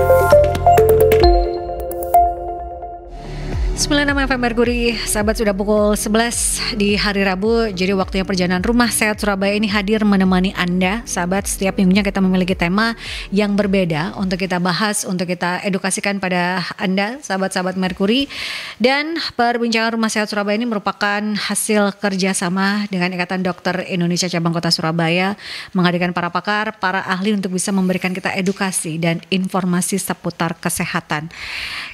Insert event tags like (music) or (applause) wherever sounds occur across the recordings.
Thank you. 96 FM Merkuri, sahabat sudah pukul 11 di hari Rabu, jadi waktunya perjalanan rumah sehat Surabaya ini hadir menemani Anda. Sahabat, setiap minggunya kita memiliki tema yang berbeda untuk kita bahas, untuk kita edukasikan pada Anda, sahabat-sahabat Merkuri. Dan perbincangan rumah sehat Surabaya ini merupakan hasil kerjasama dengan Ikatan Dokter Indonesia Cabang Kota Surabaya, menghadirkan para pakar, para ahli untuk bisa memberikan kita edukasi dan informasi seputar kesehatan.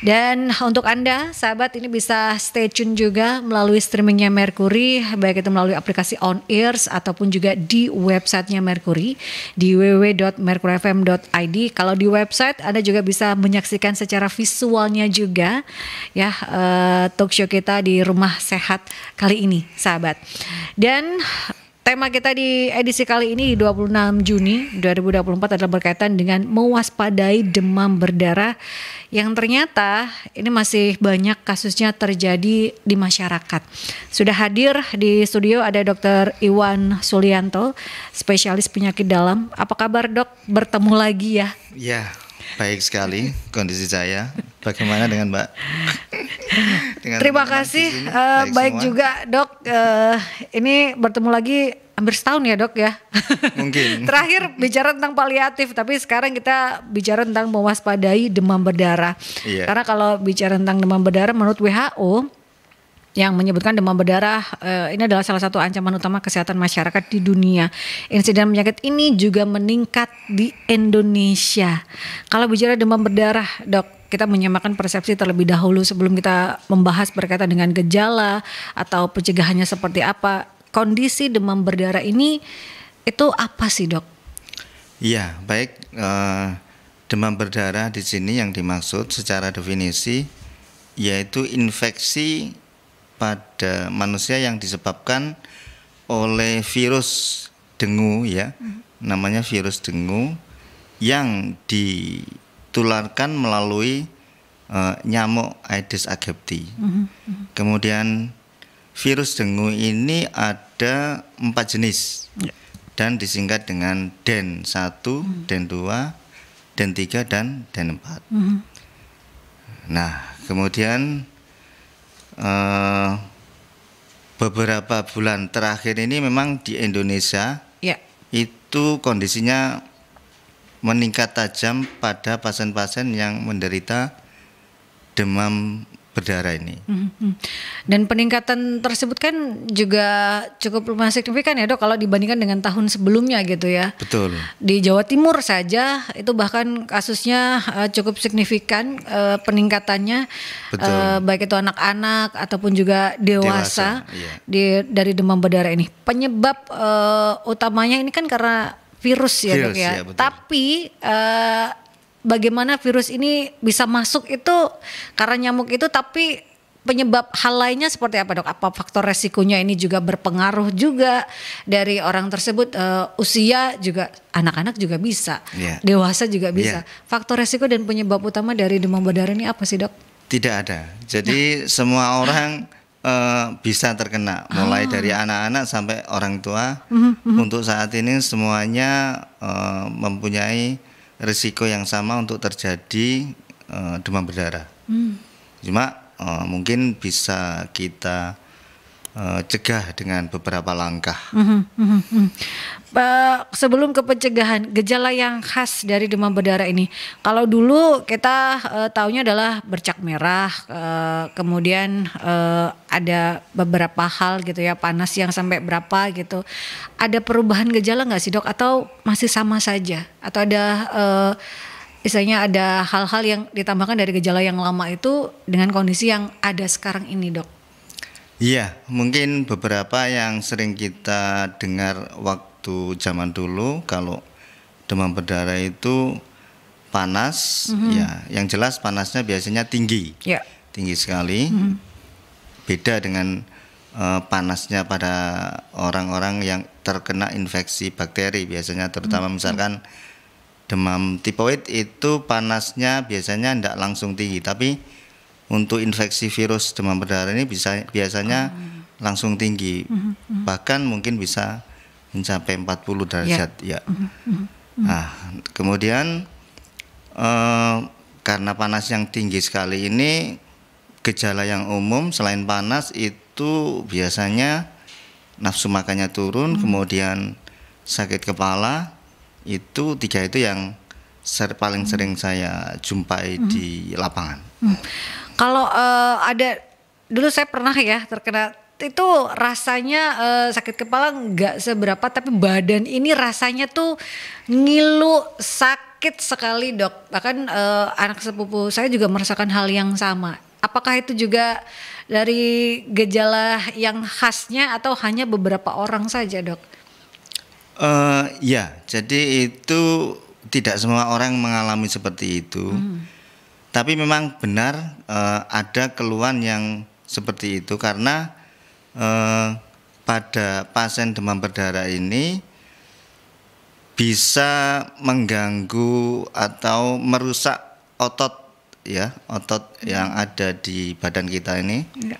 Dan untuk Anda, sahabat, ini ini bisa stay tune juga melalui streamingnya Mercury, baik itu melalui aplikasi On Ears ataupun juga di websitenya Mercury di www.mercuryfm.id. Kalau di website Anda juga bisa menyaksikan secara visualnya juga ya uh, talk show kita di Rumah Sehat kali ini, sahabat. Dan Tema kita di edisi kali ini 26 Juni 2024 adalah berkaitan dengan mewaspadai demam berdarah yang ternyata ini masih banyak kasusnya terjadi di masyarakat. Sudah hadir di studio ada Dr. Iwan Sulianto, spesialis penyakit dalam. Apa kabar, Dok? Bertemu lagi ya? Iya. Baik sekali kondisi saya. Bagaimana dengan Mbak? (laughs) dengan Terima kasih. Uh, baik baik juga dok. Uh, ini bertemu lagi hampir setahun ya dok ya. Mungkin. (laughs) Terakhir bicara tentang paliatif, tapi sekarang kita bicara tentang mewaspadai demam berdarah. Iya. Karena kalau bicara tentang demam berdarah, menurut WHO yang menyebutkan demam berdarah eh, ini adalah salah satu ancaman utama kesehatan masyarakat di dunia. Insiden penyakit ini juga meningkat di Indonesia. Kalau bicara demam berdarah, Dok, kita menyamakan persepsi terlebih dahulu sebelum kita membahas berkaitan dengan gejala atau pencegahannya seperti apa. Kondisi demam berdarah ini itu apa sih, Dok? Iya, baik. Uh, demam berdarah di sini yang dimaksud secara definisi yaitu infeksi pada manusia yang disebabkan oleh virus dengue ya. Hmm. Namanya virus dengue yang ditularkan melalui uh, nyamuk Aedes aegypti. Hmm. Kemudian virus dengue ini ada empat jenis yeah. dan disingkat dengan den 1, hmm. den 2, den 3 dan den 4. Hmm. Nah, kemudian Eh, beberapa bulan terakhir ini memang di Indonesia ya. itu kondisinya meningkat tajam pada pasien-pasien yang menderita demam berdarah ini. Mm-hmm. Dan peningkatan tersebut kan juga cukup lumayan signifikan ya dok kalau dibandingkan dengan tahun sebelumnya gitu ya. Betul. Di Jawa Timur saja itu bahkan kasusnya eh, cukup signifikan eh, peningkatannya Betul. Eh, baik itu anak-anak ataupun juga dewasa, dewasa iya. di, dari demam berdarah ini. Penyebab uh, utamanya ini kan karena virus ya virus, dok ya. ya Tapi bagaimana virus ini bisa masuk itu karena nyamuk itu tapi penyebab hal lainnya seperti apa dok? Apa faktor resikonya ini juga berpengaruh juga dari orang tersebut uh, usia juga anak-anak juga bisa, yeah. dewasa juga iya. bisa. Yeah. Faktor resiko dan penyebab utama dari demam berdarah ini apa sih dok? Tidak ada. Jadi nah. semua orang uh, bisa terkena, mulai ah. dari anak-anak sampai orang tua. Mm -hmm. Untuk saat ini semuanya uh, mempunyai risiko yang sama untuk terjadi uh, demam berdarah. Hmm. Cuma uh, mungkin bisa kita Eh, cegah dengan beberapa langkah. Mm-hmm, mm-hmm. Uh, sebelum ke pencegahan, gejala yang khas dari demam berdarah ini, kalau dulu kita uh, taunya adalah bercak merah, uh, kemudian uh, ada beberapa hal gitu ya, panas yang sampai berapa gitu. Ada perubahan gejala nggak sih dok? Atau masih sama saja? Atau ada uh, misalnya ada hal-hal yang ditambahkan dari gejala yang lama itu dengan kondisi yang ada sekarang ini dok? Iya, mungkin beberapa yang sering kita dengar waktu zaman dulu kalau demam berdarah itu panas, mm -hmm. ya, yang jelas panasnya biasanya tinggi, yeah. tinggi sekali. Mm -hmm. Beda dengan uh, panasnya pada orang-orang yang terkena infeksi bakteri biasanya, terutama mm -hmm. misalkan demam tipoid itu panasnya biasanya tidak langsung tinggi, tapi untuk infeksi virus demam berdarah ini bisa biasanya oh. langsung tinggi, hmm, hmm, -hmm. bahkan mungkin bisa mencapai 40 derajat yeah. ya. Mm -hmm. Nah, kemudian eh, karena panas yang tinggi sekali ini gejala yang umum selain panas itu biasanya nafsu makannya turun, -hmm. kemudian sakit kepala itu tiga itu yang ser paling sering saya jumpai -hmm. di lapangan. -hmm. Kalau uh, ada dulu saya pernah ya terkena itu rasanya uh, sakit kepala nggak seberapa tapi badan ini rasanya tuh ngilu sakit sekali dok bahkan uh, anak sepupu saya juga merasakan hal yang sama apakah itu juga dari gejala yang khasnya atau hanya beberapa orang saja dok? Uh, ya jadi itu tidak semua orang mengalami seperti itu. Hmm tapi memang benar uh, ada keluhan yang seperti itu karena uh, pada pasien demam berdarah ini bisa mengganggu atau merusak otot ya, otot yang ada di badan kita ini. Ya.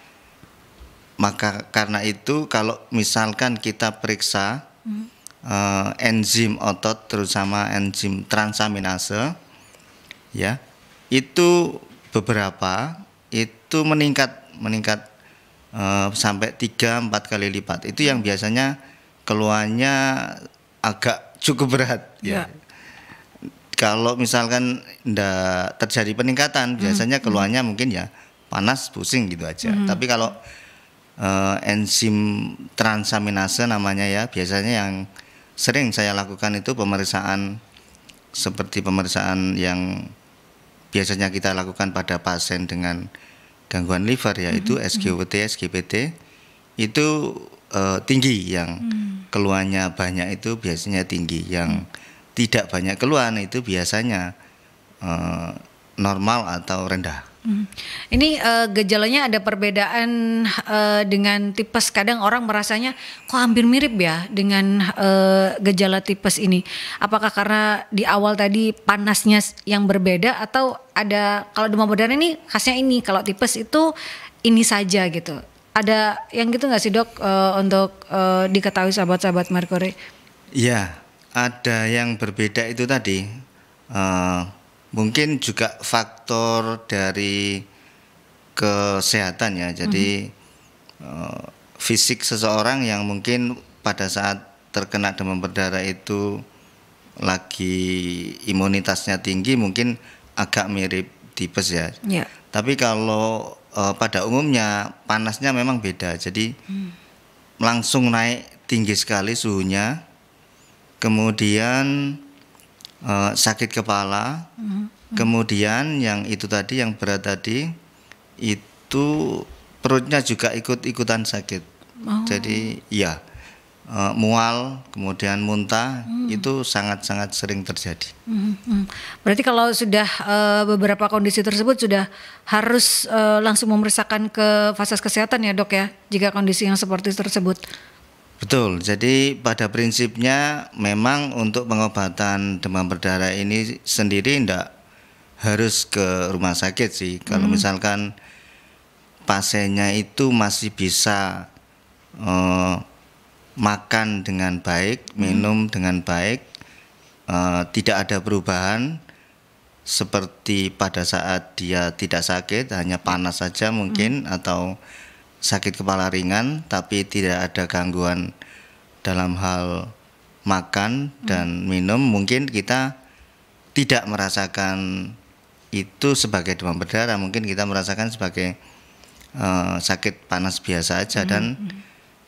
Maka karena itu kalau misalkan kita periksa hmm. eh, enzim otot terutama enzim transaminase ya itu beberapa itu meningkat meningkat uh, sampai tiga empat kali lipat. Itu yang biasanya keluarnya agak cukup berat ya. ya. Kalau misalkan ndak terjadi peningkatan, hmm. biasanya hmm. keluarnya mungkin ya panas, pusing gitu aja. Hmm. Tapi kalau uh, enzim transaminase namanya ya, biasanya yang sering saya lakukan itu pemeriksaan seperti pemeriksaan yang biasanya kita lakukan pada pasien dengan gangguan liver mhm, yaitu mm-hmm. SGOT, SGPT itu uh, tinggi yang mm. keluhannya banyak itu biasanya tinggi yang mm. tidak banyak keluhan itu biasanya uh, normal atau rendah. Hmm. Ini uh, gejalanya ada perbedaan uh, dengan tipes. Kadang orang merasanya kok hampir mirip ya dengan uh, gejala tipes ini. Apakah karena di awal tadi panasnya yang berbeda atau ada kalau demam berdarah ini khasnya ini, kalau tipes itu ini saja gitu. Ada yang gitu nggak sih dok uh, untuk uh, diketahui sahabat-sahabat Mercury? Iya, ada yang berbeda itu tadi. Uh, Mungkin juga faktor dari kesehatan ya. Jadi mm-hmm. uh, fisik seseorang yang mungkin pada saat terkena demam berdarah itu lagi imunitasnya tinggi mungkin agak mirip tipes ya. Yeah. Tapi kalau uh, pada umumnya panasnya memang beda. Jadi mm. langsung naik tinggi sekali suhunya. Kemudian uh, sakit kepala. mm Hmm. Kemudian yang itu tadi yang berat tadi itu perutnya juga ikut-ikutan sakit. Oh. Jadi ya uh, mual, kemudian muntah hmm. itu sangat-sangat sering terjadi. Mm hmm. Berarti kalau sudah uh, beberapa kondisi tersebut sudah harus uh, langsung memeriksakan ke fasilitas kesehatan ya dok ya jika kondisi yang seperti tersebut. Betul, jadi pada prinsipnya memang untuk pengobatan demam berdarah ini sendiri tidak harus ke rumah sakit sih. Kalau hmm. misalkan pasiennya itu masih bisa uh, makan dengan baik, hmm. minum dengan baik, uh, tidak ada perubahan seperti pada saat dia tidak sakit, hanya hmm. panas saja mungkin hmm. atau sakit kepala ringan tapi tidak ada gangguan dalam hal makan dan hmm. minum mungkin kita tidak merasakan itu sebagai demam berdarah mungkin kita merasakan sebagai uh, sakit panas biasa aja hmm, dan hmm.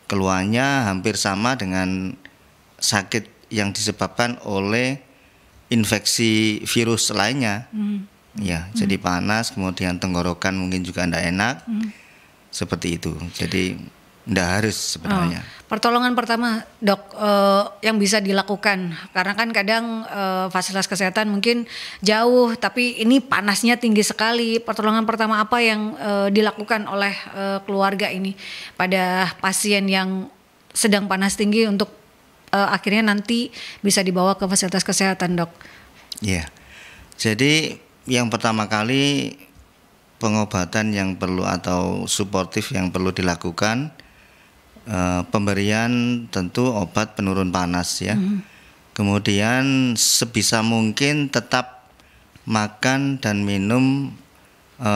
keluarnya hampir sama dengan sakit yang disebabkan oleh infeksi virus lainnya. hmm. Ya, hmm. jadi panas, kemudian tenggorokan mungkin juga tidak enak. hmm seperti itu. Jadi tidak harus sebenarnya. Oh, pertolongan pertama dok eh, yang bisa dilakukan karena kan kadang eh, fasilitas kesehatan mungkin jauh tapi ini panasnya tinggi sekali. Pertolongan pertama apa yang eh, dilakukan oleh eh, keluarga ini pada pasien yang sedang panas tinggi untuk eh, akhirnya nanti bisa dibawa ke fasilitas kesehatan dok? Iya, yeah. jadi yang pertama kali pengobatan yang perlu atau suportif yang perlu dilakukan e, pemberian tentu obat penurun panas ya mm. kemudian sebisa mungkin tetap makan dan minum e,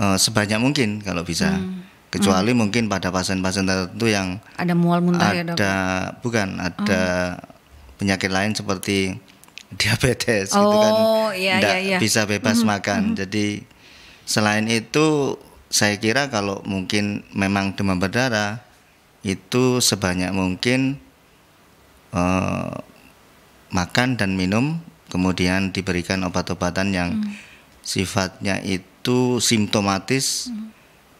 e, sebanyak mungkin kalau bisa mm. kecuali mm. mungkin pada pasien-pasien tertentu yang ada mual muntah ada, ya dok bukan ada mm. penyakit lain seperti diabetes oh, gitu kan oh, iya, iya, iya, bisa bebas mm-hmm. makan mm-hmm. jadi selain itu saya kira kalau mungkin memang demam berdarah itu sebanyak mungkin uh, makan dan minum kemudian diberikan obat-obatan yang mm. sifatnya itu simptomatis mm.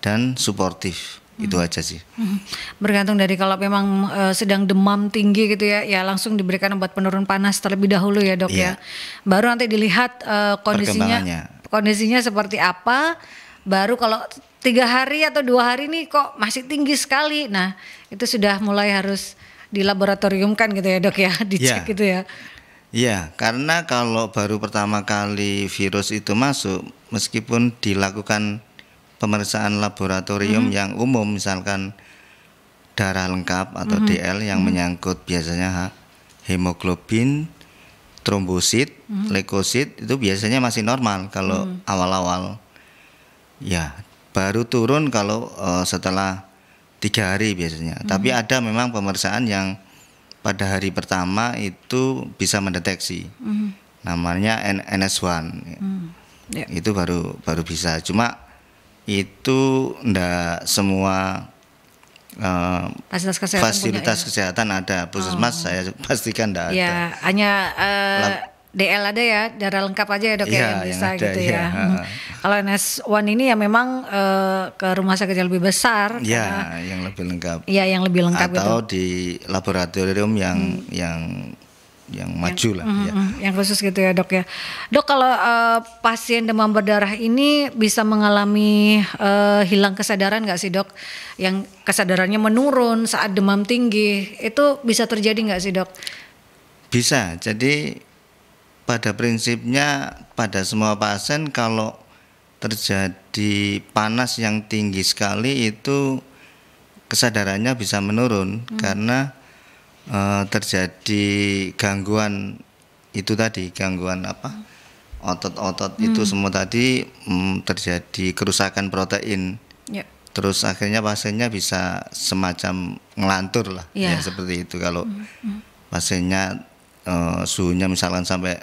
dan suportif itu aja sih. Mm-hmm. Bergantung dari kalau memang e, sedang demam tinggi gitu ya, ya langsung diberikan obat penurun panas terlebih dahulu ya dok yeah. ya. Iya. Baru nanti dilihat e, kondisinya kondisinya seperti apa. Baru kalau tiga hari atau dua hari ini kok masih tinggi sekali. Nah itu sudah mulai harus di laboratorium kan gitu ya dok ya, (laughs) dicek yeah. gitu ya. Iya, karena kalau baru pertama kali virus itu masuk, meskipun dilakukan pemeriksaan laboratorium mm -hmm. yang umum misalkan darah lengkap atau mm -hmm. DL yang mm -hmm. menyangkut biasanya hemoglobin, trombosit, mm -hmm. leukosit itu biasanya masih normal kalau mm -hmm. awal-awal. Ya, baru turun kalau uh, setelah tiga hari biasanya. Mm -hmm. Tapi ada memang pemeriksaan yang pada hari pertama itu bisa mendeteksi. Mm -hmm. Namanya NS1. Mm -hmm. yeah. Itu baru baru bisa. Cuma itu ndak semua uh, fasilitas kesehatan, fasilitas ya? kesehatan ya? ada puskesmas oh. saya pastikan ndak ya, ada. hanya uh, eh, DL ada ya, darah lengkap aja ya dok ya, ya yang bisa ada, gitu iya, ya. ya. Kalau NS1 ini ya memang uh, ke rumah sakit yang lebih besar. Ya, yang lebih lengkap. Ya, yang lebih lengkap. Atau gitu. di laboratorium yang hmm. yang yang maju yang, lah. Mm, ya. Mm-hmm, yang khusus gitu ya dok ya. Dok kalau uh, pasien demam berdarah ini bisa mengalami uh, hilang kesadaran nggak sih dok? Yang kesadarannya menurun saat demam tinggi itu bisa terjadi nggak sih dok? Bisa. Jadi pada prinsipnya pada semua pasien kalau terjadi panas yang tinggi sekali itu kesadarannya bisa menurun hmm. karena Eh, terjadi gangguan itu tadi gangguan apa otot-otot hmm. itu semua tadi mm, terjadi kerusakan protein ya. terus akhirnya pasiennya bisa semacam ngelantur lah ya, ya seperti itu kalau hmm. hmm. pasiennya uh, suhunya misalkan sampai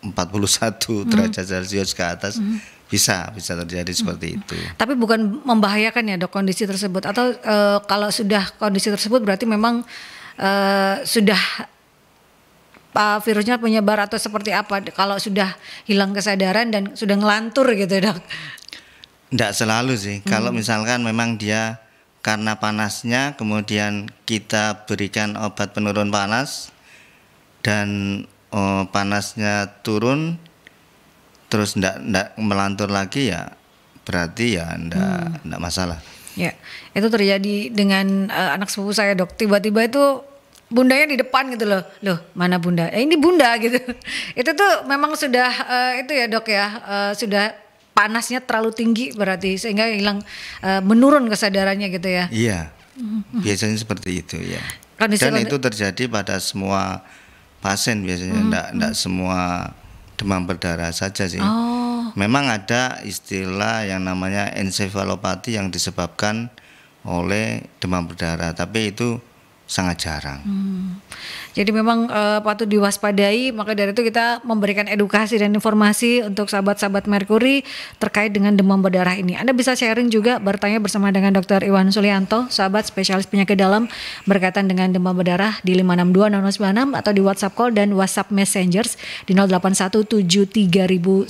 41 hmm. derajat celcius ke atas hmm bisa bisa terjadi seperti hmm. itu. Tapi bukan membahayakan ya dok kondisi tersebut atau e, kalau sudah kondisi tersebut berarti memang Eh, sudah uh, virusnya penyebar atau seperti apa kalau sudah hilang kesadaran dan sudah ngelantur gitu dok? Tidak selalu sih. Hmm. Kalau misalkan memang dia karena panasnya kemudian kita berikan obat penurun panas dan oh, panasnya turun terus ndak ndak melantur lagi ya berarti ya ndak hmm. ndak masalah. Ya, itu terjadi dengan uh, anak sepupu saya dok. Tiba-tiba itu bundanya di depan gitu loh loh mana bunda eh, ini bunda gitu (laughs) itu tuh memang sudah uh, itu ya dok ya uh, sudah panasnya terlalu tinggi berarti sehingga hilang uh, menurun kesadarannya gitu ya iya mm-hmm. biasanya seperti itu ya kondisi dan itu terjadi pada semua pasien biasanya hmm. enggak, enggak mm-hmm. semua demam berdarah saja sih oh. memang ada istilah yang namanya ensefalopati yang disebabkan oleh demam berdarah tapi itu sangat jarang. Hmm. Jadi memang uh, patut diwaspadai. Maka dari itu kita memberikan edukasi dan informasi untuk sahabat-sahabat Merkuri terkait dengan demam berdarah ini. Anda bisa sharing juga bertanya bersama dengan Dr. Iwan Sulianto, sahabat spesialis penyakit dalam berkaitan dengan demam berdarah di 562 atau di WhatsApp call dan WhatsApp Messengers di 08173096.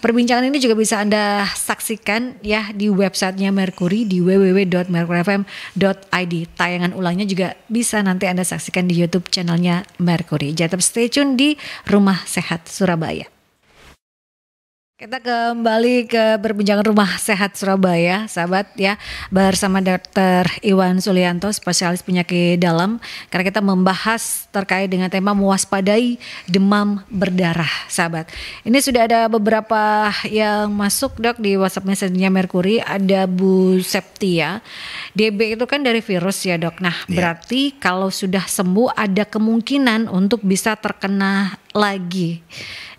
Perbincangan ini juga bisa Anda saksikan ya di websitenya Merkuri di www.merkurifm.id. Tayangan ulangnya juga bisa nanti Anda saksikan di YouTube YouTube channelnya Mercury. Jatuh stay tune di Rumah Sehat Surabaya. Kita kembali ke perbincangan rumah sehat Surabaya, sahabat ya, bersama Dr. Iwan Sulianto, spesialis penyakit dalam, karena kita membahas terkait dengan tema mewaspadai demam berdarah, sahabat. Ini sudah ada beberapa yang masuk dok di WhatsApp messengernya Merkuri, ada Bu Septia, ya. DB itu kan dari virus ya dok. Nah yeah. berarti kalau sudah sembuh ada kemungkinan untuk bisa terkena lagi.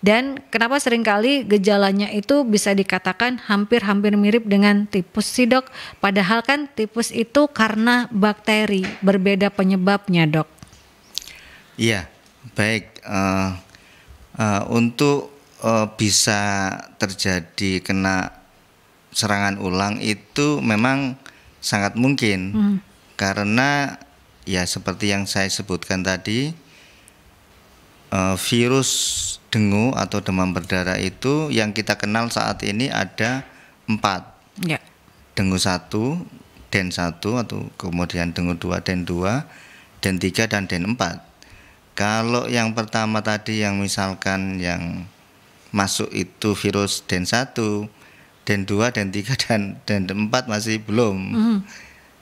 Dan kenapa seringkali gejalanya itu bisa dikatakan hampir-hampir mirip dengan tipus sih dok? Padahal kan tipus itu karena bakteri, berbeda penyebabnya dok. Iya, baik. Uh, uh, untuk uh, bisa terjadi kena serangan ulang itu memang sangat mungkin. Hmm. Karena ya seperti yang saya sebutkan tadi, Eh, virus dengue atau demam berdarah itu yang kita kenal saat ini ada empat. Ya. Dengue satu, den satu atau kemudian dengue dua, den dua, den tiga dan den empat. Kalau yang pertama tadi yang misalkan yang masuk itu virus den satu, den dua, den tiga dan den empat masih belum. Mm -hmm.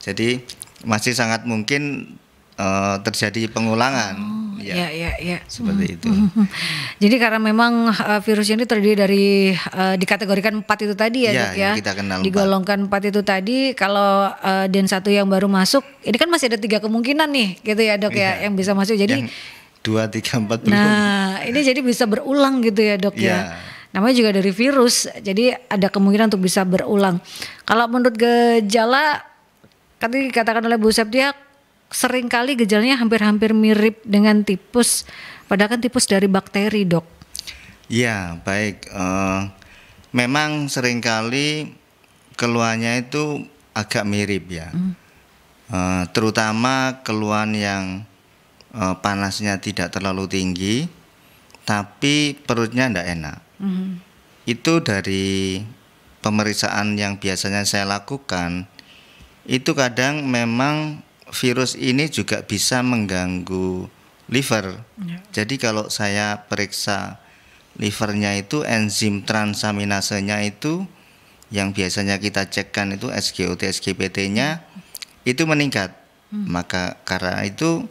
Jadi masih sangat mungkin uh, terjadi pengulangan. Oh. Ya, ya, ya, ya. seperti itu. (laughs) Jadi karena memang uh, virus ini terdiri dari uh, dikategorikan empat itu tadi ya, ya, Dok, ya. Kita kenal digolongkan empat itu tadi. Kalau uh, dan satu yang baru masuk, ini kan masih ada tiga kemungkinan nih, gitu ya dok ya, ya yang bisa masuk. Jadi yang dua, tiga, empat belum. Nah, ini jadi bisa berulang gitu ya dok ya. ya namanya juga dari virus, jadi ada kemungkinan untuk bisa berulang. Kalau menurut gejala, tadi dikatakan oleh Bu Septiak seringkali gejalanya hampir-hampir mirip dengan tipus, padahal kan tipus dari bakteri, dok. Ya, baik. Uh, memang seringkali keluarnya itu agak mirip ya, hmm. uh, terutama keluhan yang uh, panasnya tidak terlalu tinggi, tapi perutnya tidak enak. Hmm. Itu dari pemeriksaan yang biasanya saya lakukan, itu kadang memang virus ini juga bisa mengganggu liver. Ya. Jadi kalau saya periksa livernya itu enzim transaminasenya itu yang biasanya kita cekkan itu SGOT SGPT-nya itu meningkat. Hmm. Maka karena itu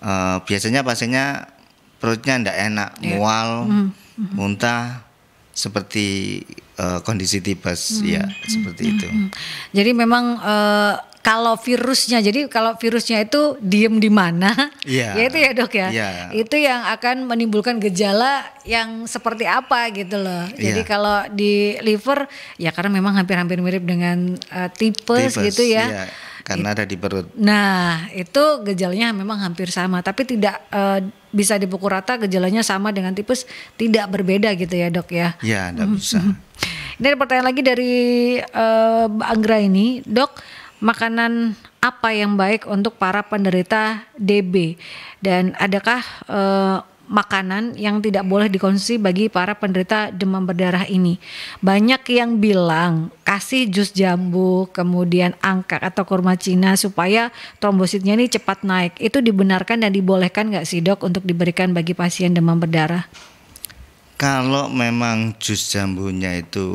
uh, biasanya pasiennya perutnya tidak enak, yeah. mual, hmm. Hmm. muntah seperti uh, kondisi tipes hmm. ya hmm. seperti hmm. itu. Hmm. Jadi memang uh, kalau virusnya jadi kalau virusnya itu diem di mana yeah. (laughs) ya itu ya dok ya yeah. itu yang akan menimbulkan gejala yang seperti apa gitu loh yeah. jadi kalau di liver ya karena memang hampir-hampir mirip dengan uh, tipes, gitu ya yeah. karena ada di perut nah itu gejalanya memang hampir sama tapi tidak e, bisa dipukul rata gejalanya sama dengan tipes tidak berbeda gitu ya dok ya Iya, tidak mm mm-hmm. bisa mm-hmm. ini ada pertanyaan lagi dari e, Anggra ini dok makanan apa yang baik untuk para penderita DB dan adakah uh, makanan yang tidak boleh dikonsumsi bagi para penderita demam berdarah ini. Banyak yang bilang kasih jus jambu, kemudian angka atau kurma Cina supaya trombositnya ini cepat naik. Itu dibenarkan dan dibolehkan nggak sih dok untuk diberikan bagi pasien demam berdarah? Kalau memang jus jambunya itu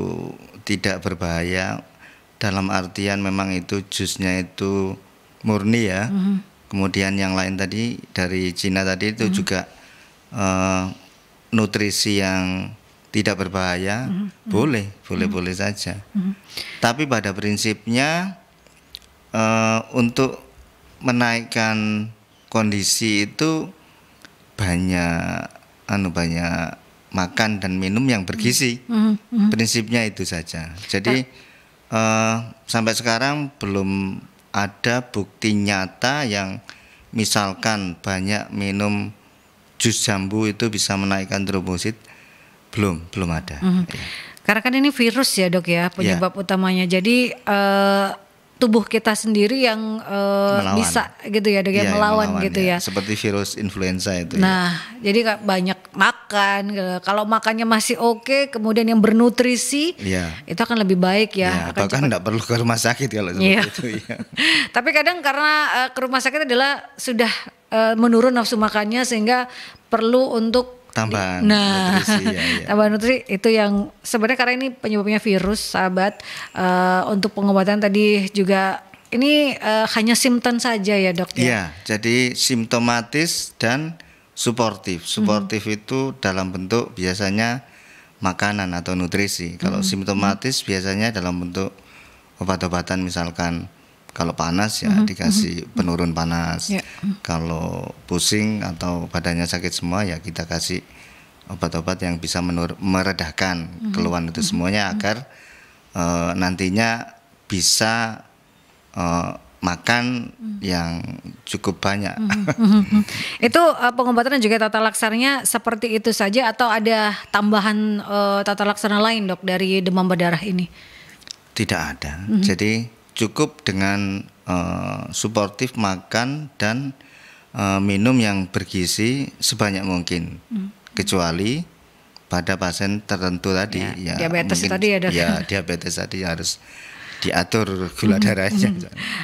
tidak berbahaya, dalam artian memang itu jusnya itu murni ya. Mm-hmm. Kemudian yang lain tadi dari Cina tadi itu mm-hmm. juga uh, nutrisi yang tidak berbahaya, mm-hmm. boleh, mm-hmm. boleh, mm-hmm. boleh saja. Mm-hmm. Tapi pada prinsipnya uh, untuk menaikkan kondisi itu banyak anu banyak makan dan minum yang bergizi. Mm-hmm. mm-hmm. Prinsipnya itu saja. Jadi uh, sampai sekarang belum ada bukti nyata yang misalkan banyak minum jus jambu itu bisa menaikkan trombosit belum belum ada. Mm -hmm. ya. Karena kan ini virus ya dok ya iya. penyebab ya. utamanya. Jadi uh, tubuh kita sendiri yang uh, bisa gitu ya dengan ya, iya, melawan, melawan gitu ya. ya seperti virus influenza itu ya. nah ya. jadi banyak makan gitu. kalau makannya masih oke okay, kemudian yang bernutrisi ya. itu akan lebih baik ya, ya kan tidak perlu ke rumah sakit kalau seperti ya. itu ya (laughs) tapi kadang karena uh, ke rumah sakit adalah sudah uh, menurun nafsu makannya sehingga perlu untuk tambahan nah nutrisi, ya, (laughs) ya. tambahan nutrisi itu yang sebenarnya karena ini penyebabnya virus sahabat uh, untuk pengobatan tadi juga ini uh, hanya simptom saja ya dok ya iya, jadi simptomatis dan suportif suportif hmm. itu dalam bentuk biasanya makanan atau nutrisi kalau hmm. hmm. simptomatis biasanya dalam bentuk obat-obatan misalkan kalau panas ya mm -hmm. dikasih mm-hmm, mm-hmm. penurun panas. Yeah. Mm. Kalau pusing atau badannya sakit semua ya kita kasih obat-obat yang bisa menur meredahkan mm -hmm. keluhan itu mm-hmm, semuanya mm -hmm. agar uh, nantinya bisa uh, makan hmm. yang cukup banyak. Mm hmm. (laughs) itu uh, eh, pengobatan dan juga tata laksaranya seperti itu saja atau ada tambahan uh, tata laksana lain dok dari demam berdarah ini? Tidak ada. Hmm. Jadi cukup dengan uh, suportif makan dan uh, minum yang bergizi sebanyak mungkin, hmm. kecuali pada pasien tertentu tadi. Ya, ya diabetes mungkin, tadi ya ya, ya diabetes tadi harus diatur gula darahnya.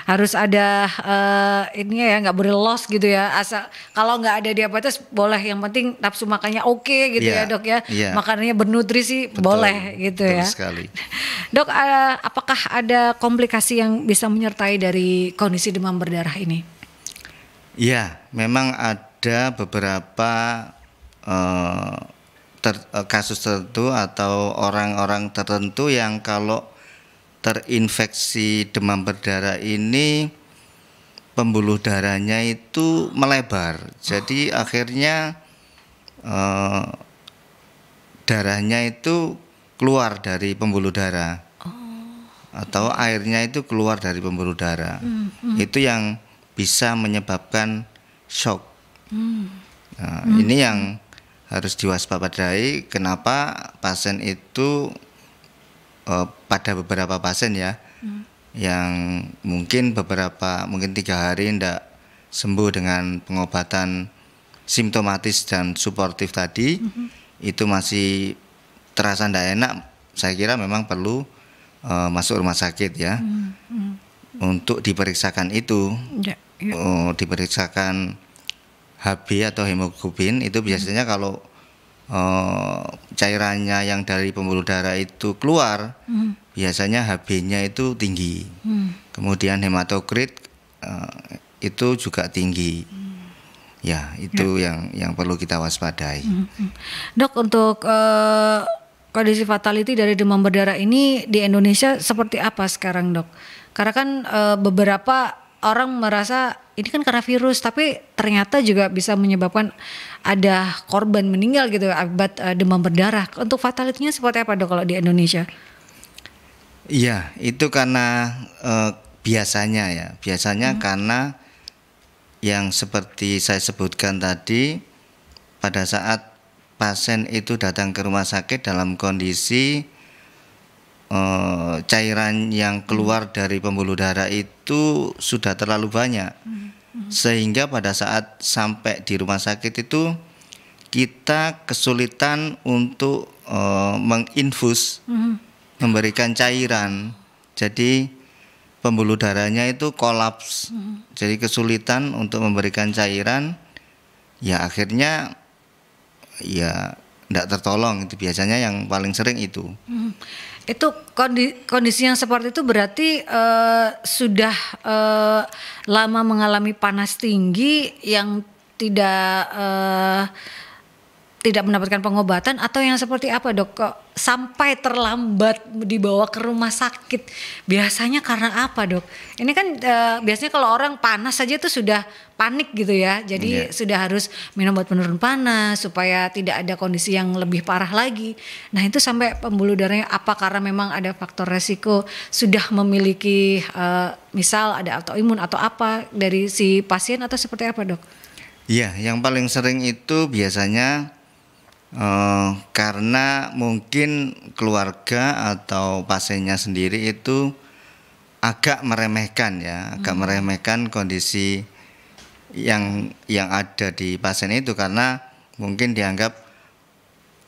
Harus ada uh, ini ya nggak boleh loss gitu ya. Asal kalau nggak ada diabetes boleh yang penting nafsu makannya oke okay gitu yeah. ya dok ya. Yeah. Makanannya bernutrisi betul, boleh gitu betul ya. sekali. (laughs) Dok uh, apakah ada komplikasi yang bisa menyertai dari kondisi demam berdarah ini? Ya memang ada beberapa uh, ter, uh, kasus tertentu atau orang-orang tertentu yang kalau terinfeksi demam berdarah ini pembuluh darahnya itu melebar. Jadi oh. akhirnya eh, darahnya itu keluar dari pembuluh darah. Oh. Atau airnya itu keluar dari pembuluh darah. Hmm, hmm. Itu yang bisa menyebabkan shock. Hmm. Nah, hmm. ini yang harus diwaspadai kenapa pasien itu eh, pada beberapa pasien ya hmm. yang mungkin beberapa mungkin tiga hari tidak sembuh dengan pengobatan simptomatis dan suportif tadi hmm. itu masih terasa tidak enak saya kira memang perlu uh, masuk rumah sakit ya hmm. Hmm. untuk diperiksakan itu ya, ya. Uh, diperiksakan HB atau hemoglobin itu biasanya hmm. kalau uh, cairannya yang dari pembuluh darah itu keluar, hmm biasanya HB-nya itu tinggi. Hmm. Kemudian hematokrit uh, itu juga tinggi. Hmm. Ya, itu ya. yang yang perlu kita waspadai. Hmm. hmm, hmm. Dok, untuk uh, kondisi fatality dari demam berdarah ini di Indonesia seperti apa sekarang, Dok? Karena kan uh, beberapa orang merasa ini kan karena virus, tapi ternyata juga bisa menyebabkan ada korban meninggal gitu akibat uh, demam berdarah. Untuk fatalitinya seperti apa dok kalau di Indonesia? Iya, itu karena eh, biasanya ya, biasanya hmm. karena yang seperti saya sebutkan tadi pada saat pasien itu datang ke rumah sakit dalam kondisi eh, cairan yang hmm. keluar dari pembuluh darah itu sudah terlalu banyak. Hmm. hmm. Sehingga pada saat sampai di rumah sakit itu kita kesulitan untuk uh, menginfus. Hmm memberikan cairan. Jadi pembuluh darahnya itu kolaps. Hmm. Jadi kesulitan untuk memberikan cairan ya akhirnya ya tidak tertolong itu biasanya yang paling sering itu. Hmm. Itu kondi, kondisi yang seperti itu berarti uh, sudah uh, lama mengalami panas tinggi yang tidak uh, tidak mendapatkan pengobatan atau yang seperti apa dok kok sampai terlambat dibawa ke rumah sakit biasanya karena apa dok ini kan e, biasanya kalau orang panas saja itu sudah panik gitu ya jadi yeah. sudah harus minum obat penurun panas supaya tidak ada kondisi yang lebih parah lagi nah itu sampai pembuluh darahnya apa karena memang ada faktor resiko sudah memiliki e, misal ada autoimun atau apa dari si pasien atau seperti apa dok Iya, yang paling sering itu biasanya Eh, karena mungkin keluarga atau pasiennya sendiri itu agak meremehkan ya, hmm. agak meremehkan kondisi yang yang ada di pasien itu karena mungkin dianggap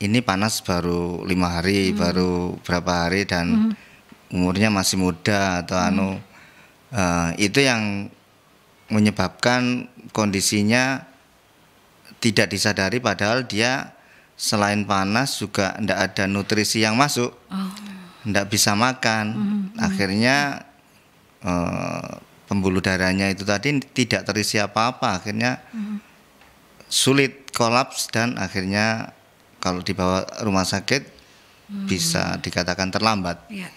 ini panas baru lima hari, hmm. baru berapa hari dan hmm. umurnya masih muda atau hmm. anu uh, itu yang menyebabkan kondisinya tidak disadari padahal dia selain panas juga tidak ada nutrisi yang masuk, tidak oh. bisa makan. Mm -hmm. Akhirnya uh, pembuluh darahnya itu tadi tidak terisi apa-apa, akhirnya mm -hmm. sulit kolaps dan akhirnya kalau dibawa rumah sakit mm -hmm. bisa dikatakan terlambat. Yeah.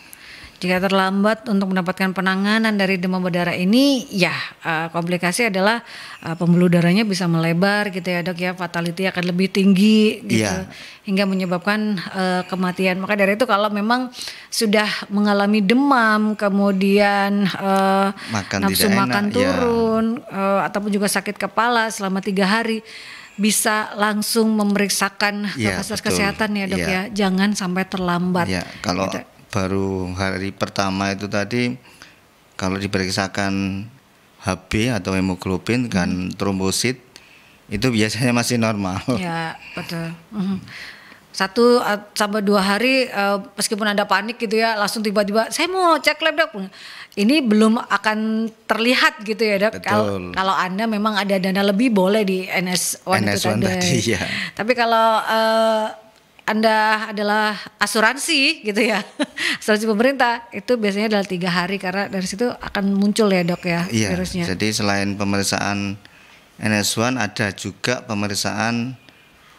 Jika terlambat untuk mendapatkan penanganan dari demam berdarah ini, ya uh, komplikasi adalah uh, pembuluh darahnya bisa melebar gitu ya dok ya, fatality akan lebih tinggi gitu, yeah. hingga menyebabkan uh, kematian. Maka dari itu kalau memang sudah mengalami demam, kemudian uh, makan nafsu makan enak, iya. turun, yeah. uh, ataupun juga sakit kepala selama tiga hari bisa langsung memeriksakan yeah, ke kesehatan ya dok ya. ya jangan sampai terlambat ya, kalau gitu baru hari pertama itu tadi kalau diperiksakan HB atau hemoglobin kan trombosit itu biasanya masih normal. (laughs) Ya betul. Hmm. Satu eh, sampai dua hari eh, meskipun anda panik gitu ya langsung tiba-tiba saya mau cek lab dok. Ini belum akan terlihat gitu ya dok. Kalau kalau anda memang ada dana lebih boleh di NS1 NS1 itu tadi. tadi (laughs) ya. Tapi kalau uh, anda adalah asuransi gitu ya, (laughs) asuransi pemerintah itu biasanya adalah tiga hari karena dari situ akan muncul ya dok ya iya, virusnya. Jadi selain pemeriksaan NS1 ada juga pemeriksaan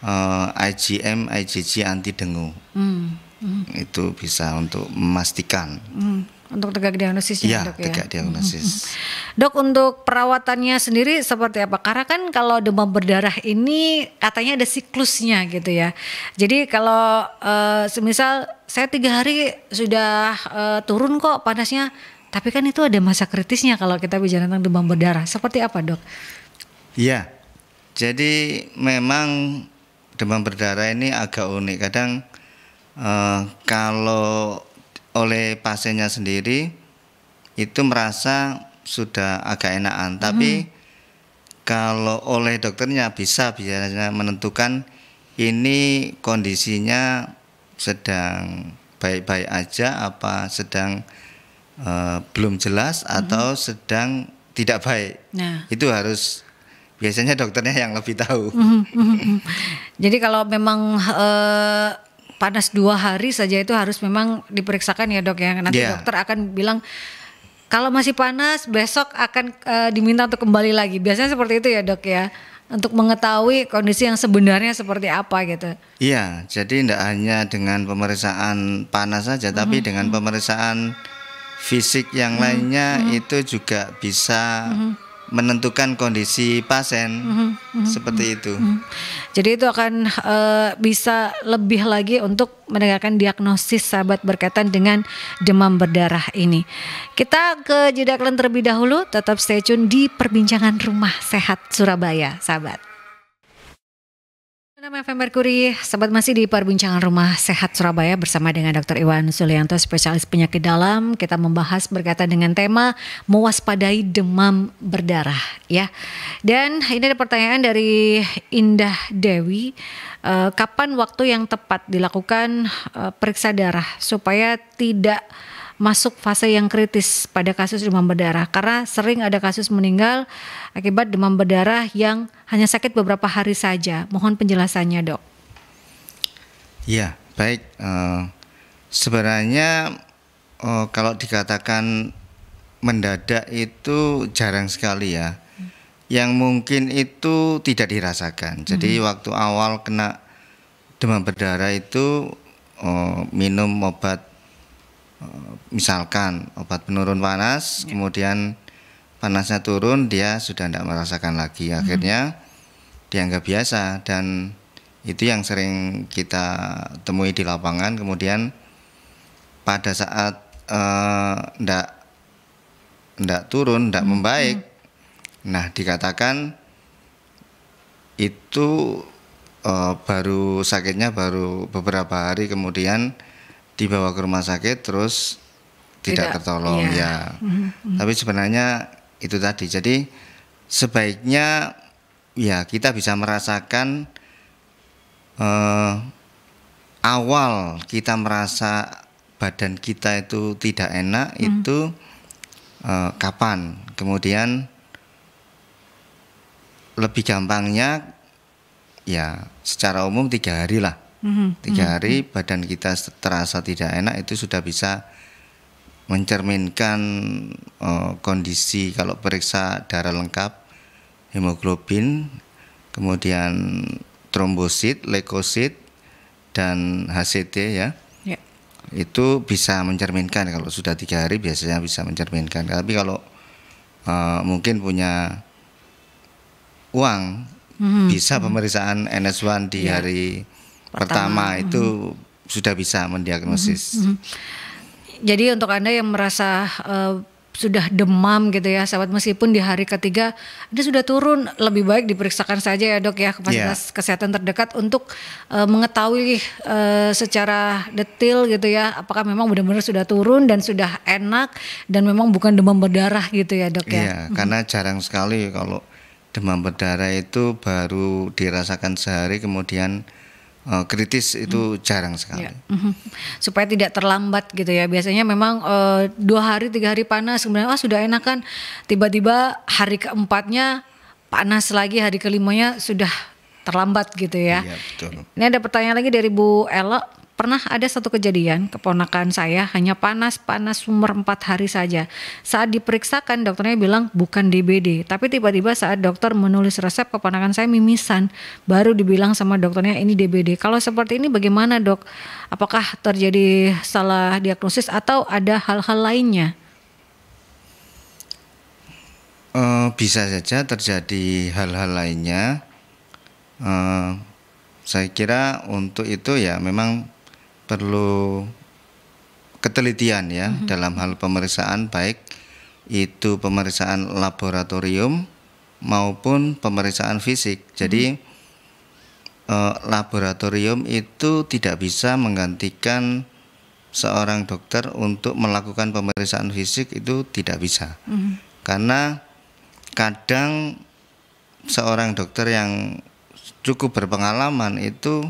uh, eh, IgM, IgG anti dengung Hmm. Hmm. Itu bisa untuk memastikan. Hmm untuk tegak diagnosis, ya, iya, dok ya. tegak diagnosis. Dok untuk perawatannya sendiri seperti apa? Karena kan kalau demam berdarah ini katanya ada siklusnya gitu ya. Jadi kalau uh, eh, semisal saya tiga hari sudah uh, turun kok panasnya, tapi kan itu ada masa kritisnya kalau kita bicara tentang demam berdarah. Seperti apa dok? Iya, jadi memang demam berdarah ini agak unik. Kadang uh, kalau oleh pasiennya sendiri itu merasa sudah agak enakan, mm-hmm. tapi hmm. kalau oleh dokternya bisa biasanya menentukan ini kondisinya sedang baik-baik aja apa sedang uh, belum jelas hmm. atau sedang tidak baik. Nah. Itu harus biasanya dokternya yang lebih tahu. Mm -hmm. Jadi kalau memang uh, panas dua hari saja itu harus memang diperiksakan ya dok ya nanti yeah. dokter akan bilang kalau masih panas besok akan uh, diminta untuk kembali lagi biasanya seperti itu ya dok ya untuk mengetahui kondisi yang sebenarnya seperti apa gitu. Iya, jadi tidak hanya dengan pemeriksaan panas saja, mm -hmm. tapi mm-hmm. dengan mm-hmm. pemeriksaan fisik yang mm -hmm. lainnya mm -hmm. itu juga bisa mm -hmm menentukan kondisi pasien mm -hmm, mm -hmm, seperti mm-hmm, itu. Mm -hmm. Jadi itu akan e, bisa lebih lagi untuk menegakkan diagnosis sahabat berkaitan dengan demam berdarah ini. Kita ke jeda terlebih dahulu, tetap stay tune di perbincangan rumah sehat Surabaya, sahabat. Nama FM Merkuri, sahabat masih di perbincangan rumah sehat Surabaya bersama dengan Dr. Iwan Sulianto, spesialis penyakit dalam. Kita membahas berkaitan dengan tema mewaspadai demam berdarah, ya. Dan ini ada pertanyaan dari Indah Dewi, eh, kapan waktu yang tepat dilakukan eh, periksa darah supaya tidak masuk fase yang kritis pada kasus demam berdarah karena sering ada kasus meninggal akibat demam berdarah yang hanya sakit beberapa hari saja. Mohon penjelasannya, Dok. Ya, baik. Uh, sebenarnya uh, kalau dikatakan mendadak itu jarang sekali ya. Hmm. Yang mungkin itu tidak dirasakan. Jadi hmm. waktu awal kena demam berdarah itu oh, minum obat Eh, misalkan obat penurun panas ya. kemudian panasnya turun dia sudah tidak merasakan lagi hmm. akhirnya hmm. dianggap biasa dan itu yang sering kita temui di lapangan kemudian pada saat tidak eh, uh, tidak turun tidak hmm. membaik hmm. nah dikatakan itu uh, baru sakitnya baru beberapa hari kemudian dibawa ke rumah sakit terus tidak, tidak tertolong iya. ya. Mm-hmm. Tapi sebenarnya itu tadi. Jadi sebaiknya ya kita bisa merasakan eh, awal kita merasa badan kita itu tidak enak mm. itu eh, kapan. Kemudian lebih gampangnya ya secara umum tiga hari lah hmm Tiga mm-hmm. hari badan kita terasa tidak enak itu sudah bisa mencerminkan uh, kondisi kalau periksa darah lengkap, hemoglobin, kemudian trombosit, leukosit, dan HCT ya. Yeah. Itu bisa mencerminkan kalau sudah tiga hari biasanya bisa mencerminkan. Tapi kalau uh, mungkin punya uang mm-hmm. bisa mm-hmm. pemeriksaan NS1 di yeah. hari pertama, hmm. itu hmm. sudah bisa mendiagnosis. Hmm. Hmm. Jadi untuk anda yang merasa uh, sudah demam gitu ya sahabat meskipun di hari ketiga anda sudah turun lebih baik diperiksakan saja ya dok ya ke fasilitas yeah. kesehatan terdekat untuk uh, mengetahui uh, secara detail gitu ya apakah memang benar-benar sudah turun dan sudah enak dan memang bukan demam berdarah gitu ya dok ya. Iya hmm. karena jarang sekali kalau demam berdarah itu baru dirasakan sehari kemudian Eh, kritis itu hmm. jarang ya. sekali. Ya. Supaya tidak terlambat gitu ya. Biasanya memang uh, dua hari tiga hari panas kemudian wah sudah enak kan. Tiba-tiba hari keempatnya panas lagi, hari kelimanya sudah terlambat gitu ya. Iya betul. Ini ada pertanyaan lagi dari Bu Ella. Pernah ada satu kejadian, keponakan saya hanya panas-panas sumber empat hari saja. Saat diperiksakan, dokternya bilang bukan DBD. Tapi tiba-tiba saat dokter menulis resep, keponakan saya mimisan. Baru dibilang sama dokternya ini DBD. Kalau seperti ini bagaimana dok? Apakah terjadi salah diagnosis atau ada hal-hal lainnya? Uh, bisa saja terjadi hal-hal lainnya. Uh, saya kira untuk itu ya memang perlu ketelitian ya mm -hmm. dalam hal pemeriksaan baik itu pemeriksaan laboratorium maupun pemeriksaan fisik. Jadi mm -hmm. eh, laboratorium itu tidak bisa menggantikan seorang dokter untuk melakukan pemeriksaan fisik itu tidak bisa. Mm -hmm. Karena kadang seorang dokter yang cukup berpengalaman itu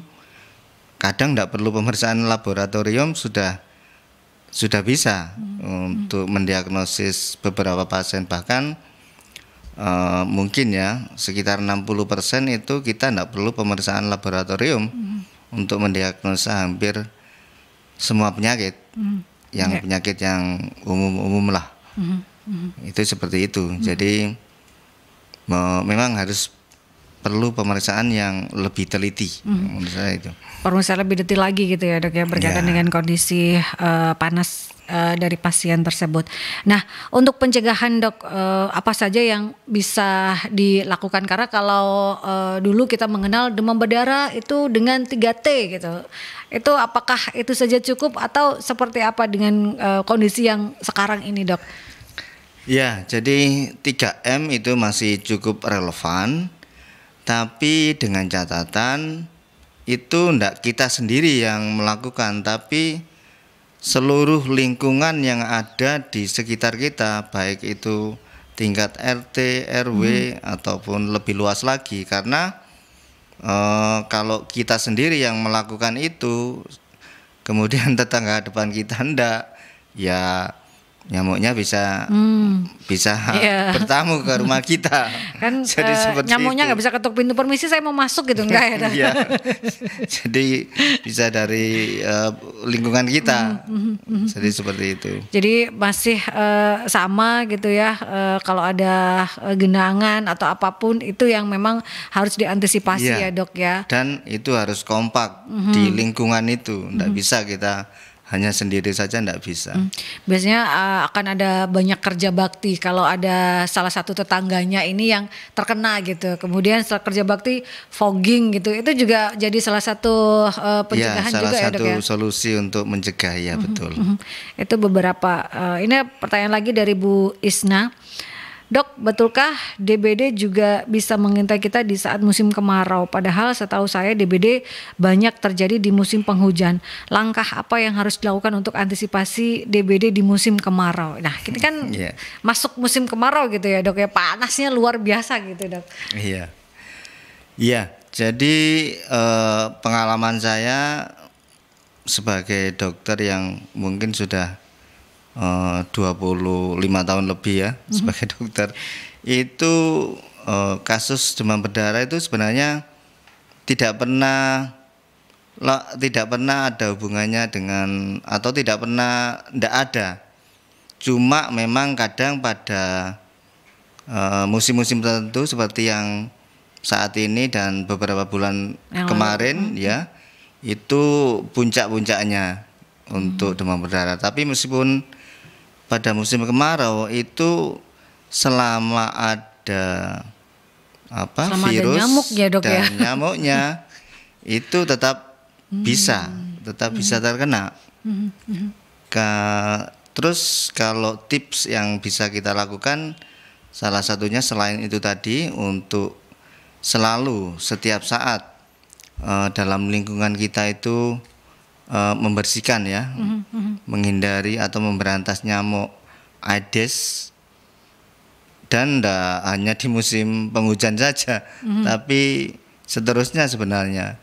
kadang tidak perlu pemeriksaan laboratorium sudah sudah bisa hmm. untuk mendiagnosis beberapa pasien bahkan uh, mungkin ya sekitar 60% itu kita tidak perlu pemeriksaan laboratorium hmm. untuk mendiagnosa hampir semua penyakit hmm. yang yeah. penyakit yang umum-umum lah hmm. Hmm. itu seperti itu hmm. jadi memang harus perlu pemeriksaan yang lebih teliti hmm. menurut saya itu. perlu Pemeriksaan lebih detail lagi gitu ya dok ya berkaitan ya. dengan kondisi uh, panas uh, dari pasien tersebut. Nah untuk pencegahan dok uh, apa saja yang bisa dilakukan karena kalau uh, dulu kita mengenal demam berdarah itu dengan 3 T gitu. Itu apakah itu saja cukup atau seperti apa dengan uh, kondisi yang sekarang ini dok? Ya, jadi 3M itu masih cukup relevan tapi dengan catatan itu tidak kita sendiri yang melakukan tapi seluruh lingkungan yang ada di sekitar kita baik itu tingkat RT, RW hmm. ataupun lebih luas lagi karena e, kalau kita sendiri yang melakukan itu kemudian (laughs) tetangga depan kita ndak ya nyamuknya bisa hmm. bisa (laughs) yeah. bertamu ke rumah kita (laughs) kan (laughs) jadi uh, nyamuknya nggak bisa ketuk pintu permisi saya mau masuk gitu enggak ya yeah. jadi bisa dari uh, lingkungan kita mm jadi seperti itu jadi masih uh, sama gitu ya uh, kalau ada genangan atau apapun itu yang memang harus diantisipasi yeah. ya dok ya dan itu harus kompak mm -hmm. di lingkungan itu nggak mm -hmm. bisa kita hanya sendiri saja tidak bisa. Hmm. Biasanya uh, akan ada banyak kerja bakti kalau ada salah satu tetangganya ini yang terkena gitu. Kemudian setelah kerja bakti fogging gitu, itu juga jadi salah satu uh, pencegahan ya, salah juga satu ya dok ya. solusi untuk mencegah ya hmm. betul. Hmm. Itu beberapa. Uh, ini pertanyaan lagi dari Bu Isna. Dok, betulkah DBD juga bisa mengintai kita di saat musim kemarau? Padahal setahu saya DBD banyak terjadi di musim penghujan. Langkah apa yang harus dilakukan untuk antisipasi DBD di musim kemarau? Nah, kita kan yeah. masuk musim kemarau gitu ya, Dok ya. Panasnya luar biasa gitu, Dok. Iya. Yeah. Iya, yeah. jadi eh, pengalaman saya sebagai dokter yang mungkin sudah puluh 25 tahun lebih ya mhm. sebagai (laughs) dokter itu uh, kasus demam berdarah itu sebenarnya tidak pernah lo, tidak pernah ada hubungannya dengan atau tidak pernah tidak ada cuma memang kadang pada eh, musim-musim uh, tertentu seperti yang saat ini dan beberapa bulan yang kemarin lalu. Mhm. ya itu puncak-puncaknya untuk mhm. demam berdarah tapi meskipun pada musim kemarau itu selama ada apa selama virus ada nyamuk ya, dok, dan ya? (laughs) nyamuknya itu tetap hmm. bisa tetap hmm. bisa terkena. Hmm, hmm. Hmm. Ka, terus kalau tips yang bisa kita lakukan salah satunya selain itu tadi untuk selalu setiap saat uh, dalam lingkungan kita itu uh, membersihkan ya, mm -hmm. menghindari atau memberantas nyamuk Aedes dan tidak hanya di musim penghujan saja, mm -hmm. tapi seterusnya sebenarnya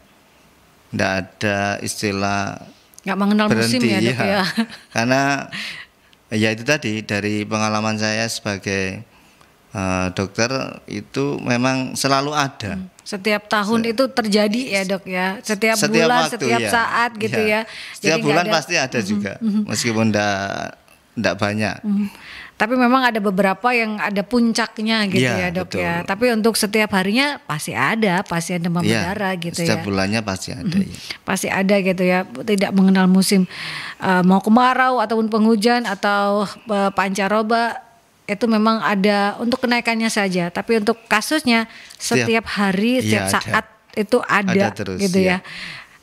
tidak ada istilah nggak mengenal berhenti, musim ya, iya. ya. karena ya itu tadi dari pengalaman saya sebagai uh, dokter itu memang selalu ada. Hmm. Setiap tahun Se itu terjadi ya dok ya. Setiap, setiap bulan, waktu, setiap ya. saat gitu ya. ya. Setiap Jadi bulan ada. pasti ada hmm. juga, hmm. meskipun tidak banyak. Hmm. Tapi memang ada beberapa yang ada puncaknya gitu ya, ya dok ya. betul. ya. Tapi untuk setiap harinya pasti ada pasien demam ya, berdarah gitu setiap ya. Setiap bulannya pasti ada. ya. Pasti ada gitu ya. Tidak mengenal musim uh, mau kemarau ataupun penghujan atau uh, pancaroba itu memang ada untuk kenaikannya saja, tapi untuk kasusnya setiap, setiap hari, iya, setiap ya, saat ada. itu ada, ada terus, gitu ya. ya.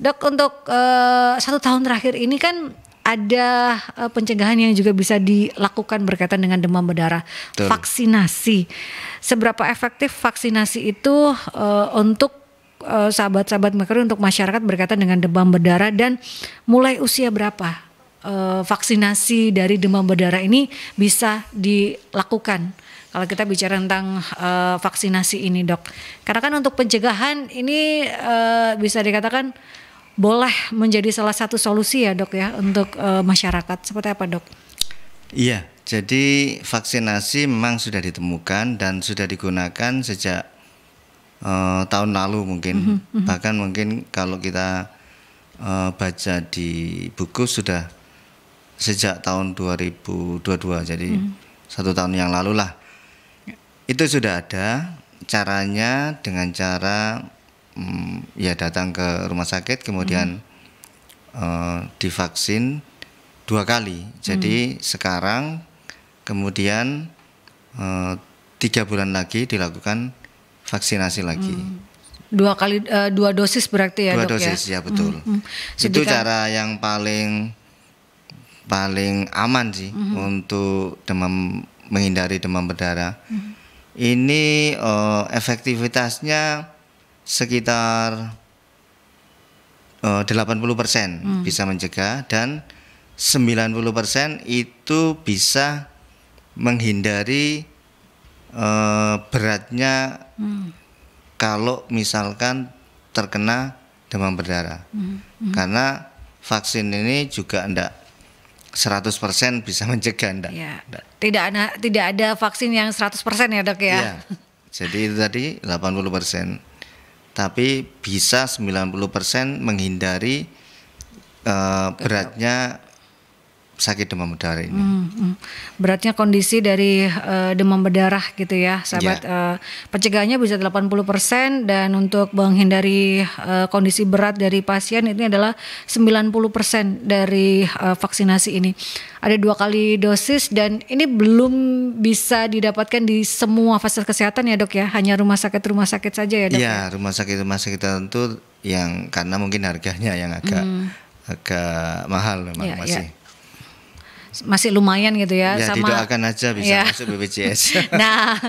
Dok untuk uh, satu tahun terakhir ini kan ada uh, pencegahan yang juga bisa dilakukan berkaitan dengan demam berdarah, Betul. vaksinasi. Seberapa efektif vaksinasi itu uh, untuk sahabat-sahabat uh, makro untuk masyarakat berkaitan dengan demam berdarah dan mulai usia berapa uh, vaksinasi dari demam berdarah ini bisa dilakukan kalau kita bicara tentang uh, vaksinasi ini dok karena kan untuk pencegahan ini uh, bisa dikatakan boleh menjadi salah satu solusi ya dok ya untuk uh, masyarakat seperti apa dok iya jadi vaksinasi memang sudah ditemukan dan sudah digunakan sejak uh, tahun lalu mungkin mm -hmm. bahkan mungkin kalau kita uh, baca di buku sudah sejak tahun 2022 jadi hmm. satu tahun yang lalu lah ya. itu sudah ada caranya dengan cara mm, ya datang ke rumah sakit kemudian hmm. uh, divaksin dua kali jadi hmm. sekarang kemudian uh, tiga bulan lagi dilakukan vaksinasi lagi hmm dua kali eh, dua dosis berarti ya dua dok ya? dosis ya, ya betul hmm, hmm. itu cara yang paling paling aman sih mm-hmm. untuk demam menghindari demam berdarah. Mm-hmm. Ini uh, efektivitasnya sekitar uh, 80% mm. bisa mencegah dan 90% itu bisa menghindari uh, beratnya mm. kalau misalkan terkena demam berdarah. Mm. -hmm. Karena vaksin ini juga enggak 100% bisa (laughs) mencegah enggak? Ya. Tidak ada tidak ada vaksin yang 100% ya, Dok ya. ya. Jadi itu tadi 80%. Tapi bisa 90% menghindari uh, beratnya sakit demam berdarah ini. Hmm, hmm. Beratnya kondisi dari uh, demam berdarah gitu ya, sahabat. Ya. Uh, pencegahannya bisa 80% dan untuk menghindari uh, kondisi berat dari pasien ini adalah 90% dari uh, vaksinasi ini. Ada dua kali dosis dan ini belum bisa didapatkan di semua fasilitas kesehatan ya, Dok ya. Hanya rumah sakit-rumah sakit saja ya, Dok. Iya, ya? rumah sakit-rumah sakit tertentu yang karena mungkin harganya yang agak hmm. agak mahal memang ya, masih. Ya masih lumayan gitu ya. ya sama didoakan aja bisa ya. masuk BPJS. (laughs) nah,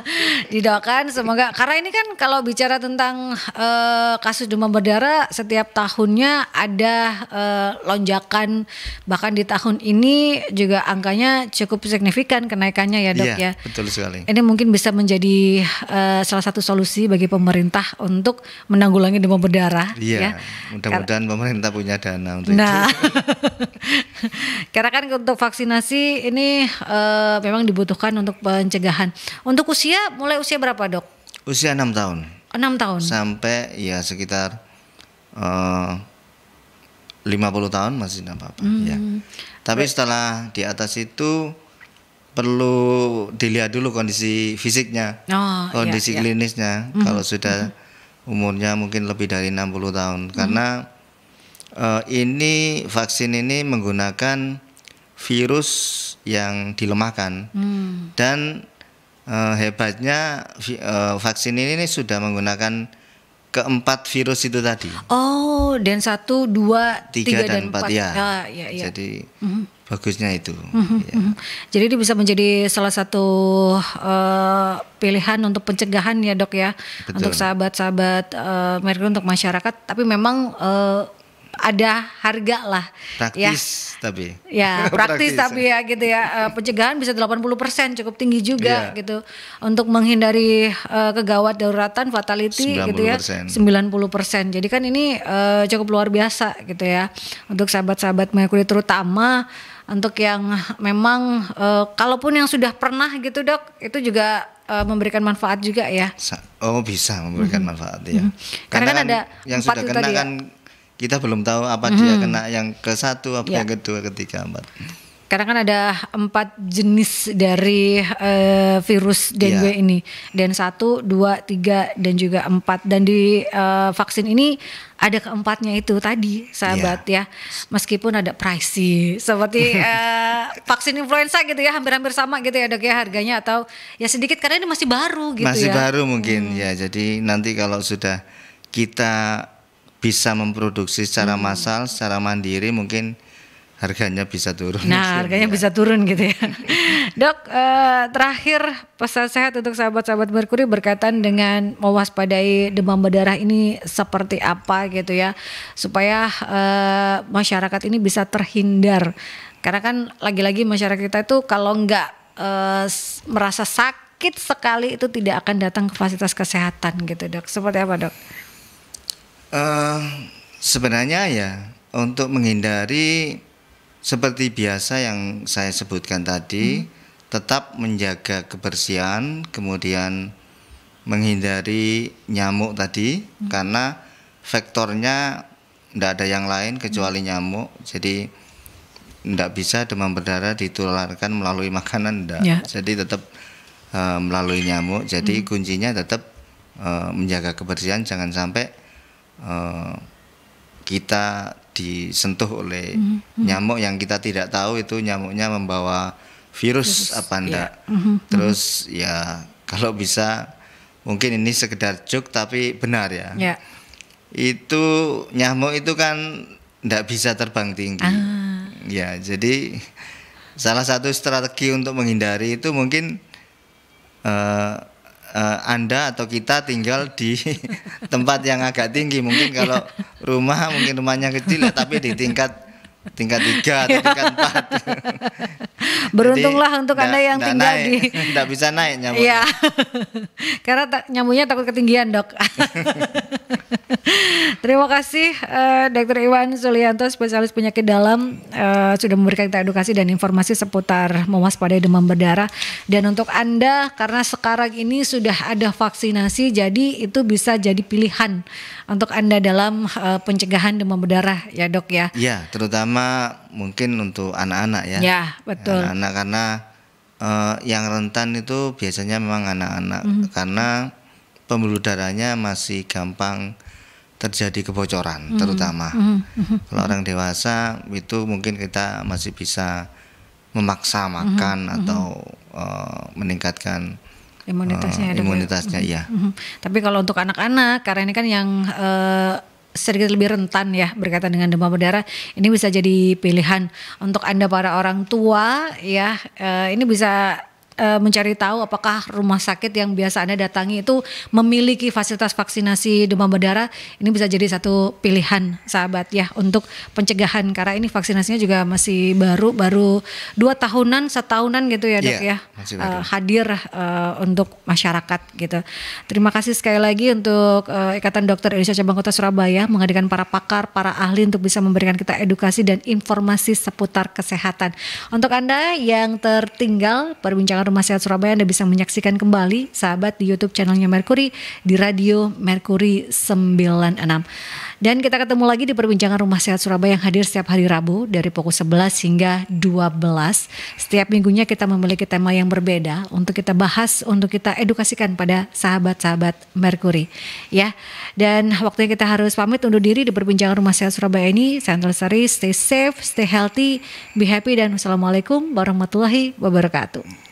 didoakan semoga karena ini kan kalau bicara tentang uh, kasus demam berdarah setiap tahunnya ada uh, lonjakan bahkan di tahun ini juga angkanya cukup signifikan kenaikannya ya, Dok ya. ya. Betul sekali. Ini mungkin bisa menjadi uh, salah satu solusi bagi pemerintah untuk menanggulangi demam berdarah iya, ya. Mudah-mudahan pemerintah punya dana untuk nah, itu. (laughs) karena kan untuk vaksin vaksinasi ini uh, memang dibutuhkan untuk pencegahan. Untuk usia mulai usia berapa, Dok? Usia enam tahun. Enam tahun. Sampai ya sekitar eh, uh, 50 tahun masih tidak apa-apa, hmm. ya. Tapi setelah di atas itu perlu dilihat dulu kondisi fisiknya, oh, kondisi iya, iya. klinisnya. Iya. Kalau mm -hmm. sudah umurnya mungkin lebih dari 60 tahun -hmm. karena uh, ini vaksin ini menggunakan virus yang dilemahkan hmm. dan uh, hebatnya uh, vaksin ini, ini sudah menggunakan keempat virus itu tadi. Oh, dan satu, dua, tiga, tiga dan, dan empat, empat. Ya. Ah, ya, ya. Jadi mm-hmm. bagusnya itu. Mm-hmm. Ya. Hmm. Jadi itu bisa menjadi salah satu uh, pilihan untuk pencegahan ya dok ya, Betul. untuk sahabat-sahabat uh, mereka untuk masyarakat. Tapi memang uh, ada harga lah. Praktis ya. tapi. Ya, (laughs) praktis, praktis ya. tapi ya gitu ya. Eh, pencegahan bisa 80% cukup tinggi juga yeah. gitu. Untuk menghindari uh, kegawat daruratan fatality 90%. gitu ya 90%. Jadi kan ini uh, cukup luar biasa gitu ya. Untuk sahabat-sahabat Mercury terutama untuk yang memang uh, kalaupun yang sudah pernah gitu dok itu juga uh, memberikan manfaat juga ya oh bisa memberikan mm -hmm. manfaat ya mm -hmm. karena, karena kan, kan ada yang sudah kena ya. kan kita belum tahu apa mm -hmm. dia kena yang ke satu apa yeah. yang kedua ketiga empat karena kan ada empat jenis dari uh, virus dengue yeah. ini dan satu dua tiga dan juga empat dan di uh, vaksin ini ada keempatnya itu tadi sahabat yeah. ya meskipun ada pricey seperti uh, vaksin influenza gitu ya hampir-hampir sama gitu ya ada ya harganya atau ya sedikit karena ini masih baru gitu masih ya masih baru mungkin hmm. ya jadi nanti kalau sudah kita bisa memproduksi secara hmm. massal, secara mandiri mungkin harganya bisa turun. Nah, harganya ya. bisa turun gitu ya. (laughs) Dok, eh, terakhir pesan sehat untuk sahabat-sahabat Merkuri berkaitan dengan mewaspadai demam berdarah ini seperti apa gitu ya, supaya eh, masyarakat ini bisa terhindar. Karena kan lagi-lagi masyarakat kita itu kalau nggak eh, merasa sakit sekali itu tidak akan datang ke fasilitas kesehatan gitu dok. Seperti apa dok? Eh, sebenarnya ya untuk menghindari seperti biasa yang saya sebutkan tadi, hmm. tetap menjaga kebersihan, kemudian menghindari nyamuk tadi hmm. karena vektornya tidak ada yang lain kecuali hmm. nyamuk. Jadi tidak bisa demam berdarah ditularkan melalui makanan, tidak. Ya. Jadi tetap uh, melalui nyamuk. Jadi hmm. kuncinya tetap uh, menjaga kebersihan, jangan sampai Eh, kita disentuh oleh mm -hmm. nyamuk yang kita tidak tahu itu nyamuknya membawa virus, virus apa iya. enggak. Yeah. Mhm, mm -hmm. Terus ya kalau bisa mungkin ini sekedar joke tapi benar ya. Yeah. Itu nyamuk itu kan enggak bisa terbang tinggi. Ah. Ya, jadi salah satu strategi untuk menghindari itu mungkin uh, uh, Anda atau kita tinggal di (laughs) tempat yang agak tinggi. Mungkin kalau (laughs) rumah mungkin rumahnya kecil ya, tapi di tingkat tingkat tiga atau tingkat empat. (laughs) Beruntunglah untuk anda yang tinggal naik, di. Tidak (laughs) bisa naik nyamuk. Iya, (laughs) karena ta nyamuknya takut ketinggian dok. Terima kasih uh, eh, Dr. Iwan Sulianto, spesialis penyakit dalam, uh, sudah memberikan kita edukasi dan informasi seputar mewaspadai demam berdarah. Dan untuk anda, karena sekarang ini sudah ada vaksinasi, jadi itu bisa jadi pilihan untuk Anda dalam uh, pencegahan demam berdarah ya dok ya. Iya terutama mungkin untuk anak-anak ya. Ya betul. Anak-anak karena uh, yang rentan itu biasanya memang anak-anak mm -hmm. karena pembuluh darahnya masih gampang terjadi kebocoran mm -hmm. terutama. Mm -hmm. Kalau orang dewasa itu mungkin kita masih bisa memaksa mhm, makan mm -hmm. atau uh, meningkatkan imunitasnya uh, imunitasnya ya. Mm -hmm. Tapi kalau untuk anak-anak karena ini kan yang uh, sedikit lebih rentan ya berkaitan dengan demam berdarah ini bisa jadi pilihan untuk anda para orang tua ya uh, ini bisa Eh, mencari tahu apakah rumah sakit yang biasa Anda datangi itu memiliki fasilitas vaksinasi demam berdarah, ini bisa jadi satu pilihan sahabat ya untuk pencegahan karena ini vaksinasinya juga masih baru baru dua tahunan setahunan gitu ya dok yeah, ya uh, hadir uh, untuk masyarakat gitu. Terima kasih sekali lagi untuk uh, Ikatan Dokter Indonesia Cabang Kota Surabaya menghadirkan para pakar, para ahli untuk bisa memberikan kita edukasi dan informasi seputar kesehatan. Untuk Anda yang tertinggal perbincangan Rumah Sehat Surabaya Anda bisa menyaksikan kembali sahabat di YouTube channelnya Mercury di radio Mercury 96. Dan kita ketemu lagi di perbincangan Rumah Sehat Surabaya yang hadir setiap hari Rabu dari pukul 11 hingga 12. Setiap minggunya kita memiliki tema yang berbeda untuk kita bahas, untuk kita edukasikan pada sahabat-sahabat Mercury. Ya. Dan waktunya kita harus pamit undur diri di perbincangan Rumah Sehat Surabaya ini. Saya Sari, stay safe, stay healthy, be happy dan wassalamualaikum warahmatullahi wabarakatuh.